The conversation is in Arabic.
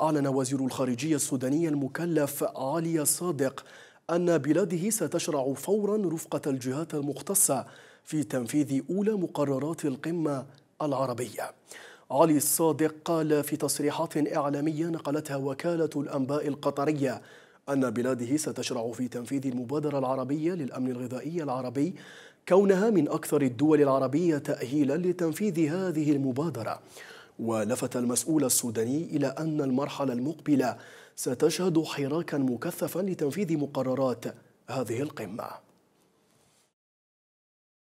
أعلن وزير الخارجية السوداني المكلف علي صادق أن بلاده ستشرع فورا رفقة الجهات المختصة في تنفيذ أولى مقررات القمة العربية علي الصادق قال في تصريحات إعلامية نقلتها وكالة الأنباء القطرية أن بلاده ستشرع في تنفيذ المبادرة العربية للأمن الغذائي العربي كونها من أكثر الدول العربية تأهيلا لتنفيذ هذه المبادرة ولفت المسؤول السوداني إلى أن المرحلة المقبلة ستشهد حراكا مكثفا لتنفيذ مقررات هذه القمة